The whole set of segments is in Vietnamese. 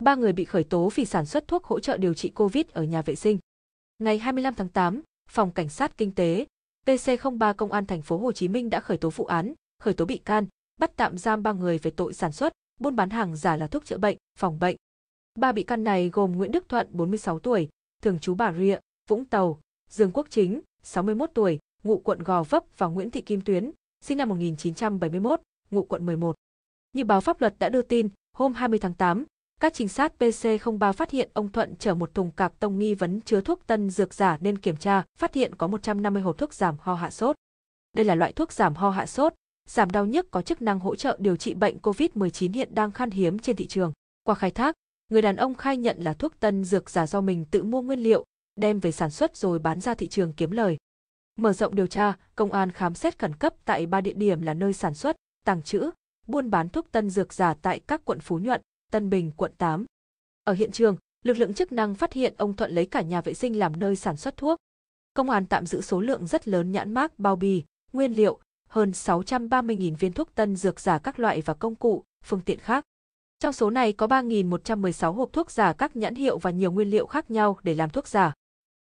ba người bị khởi tố vì sản xuất thuốc hỗ trợ điều trị COVID ở nhà vệ sinh. Ngày 25 tháng 8, Phòng Cảnh sát Kinh tế, PC03 Công an thành phố Hồ Chí Minh đã khởi tố vụ án, khởi tố bị can, bắt tạm giam ba người về tội sản xuất, buôn bán hàng giả là thuốc chữa bệnh, phòng bệnh. Ba bị can này gồm Nguyễn Đức Thuận 46 tuổi, thường trú Bà Rịa, Vũng Tàu, Dương Quốc Chính 61 tuổi, ngụ quận Gò Vấp và Nguyễn Thị Kim Tuyến, sinh năm 1971, ngụ quận 11. Như báo pháp luật đã đưa tin, hôm 20 tháng 8, các trinh sát PC03 phát hiện ông Thuận chở một thùng cạc tông nghi vấn chứa thuốc tân dược giả nên kiểm tra, phát hiện có 150 hộp thuốc giảm ho hạ sốt. Đây là loại thuốc giảm ho hạ sốt, giảm đau nhức có chức năng hỗ trợ điều trị bệnh COVID-19 hiện đang khan hiếm trên thị trường. Qua khai thác, người đàn ông khai nhận là thuốc tân dược giả do mình tự mua nguyên liệu, đem về sản xuất rồi bán ra thị trường kiếm lời. Mở rộng điều tra, công an khám xét khẩn cấp tại ba địa điểm là nơi sản xuất, tàng trữ, buôn bán thuốc tân dược giả tại các quận Phú Nhuận, Tân Bình, quận 8. Ở hiện trường, lực lượng chức năng phát hiện ông Thuận lấy cả nhà vệ sinh làm nơi sản xuất thuốc. Công an tạm giữ số lượng rất lớn nhãn mác bao bì, nguyên liệu, hơn 630.000 viên thuốc tân dược giả các loại và công cụ, phương tiện khác. Trong số này có 3.116 hộp thuốc giả các nhãn hiệu và nhiều nguyên liệu khác nhau để làm thuốc giả.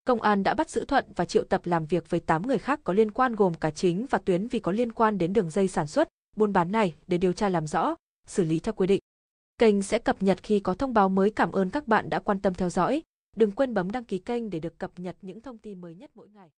Công an đã bắt giữ Thuận và triệu tập làm việc với 8 người khác có liên quan gồm cả chính và tuyến vì có liên quan đến đường dây sản xuất, buôn bán này để điều tra làm rõ, xử lý theo quy định. Kênh sẽ cập nhật khi có thông báo mới. Cảm ơn các bạn đã quan tâm theo dõi. Đừng quên bấm đăng ký kênh để được cập nhật những thông tin mới nhất mỗi ngày.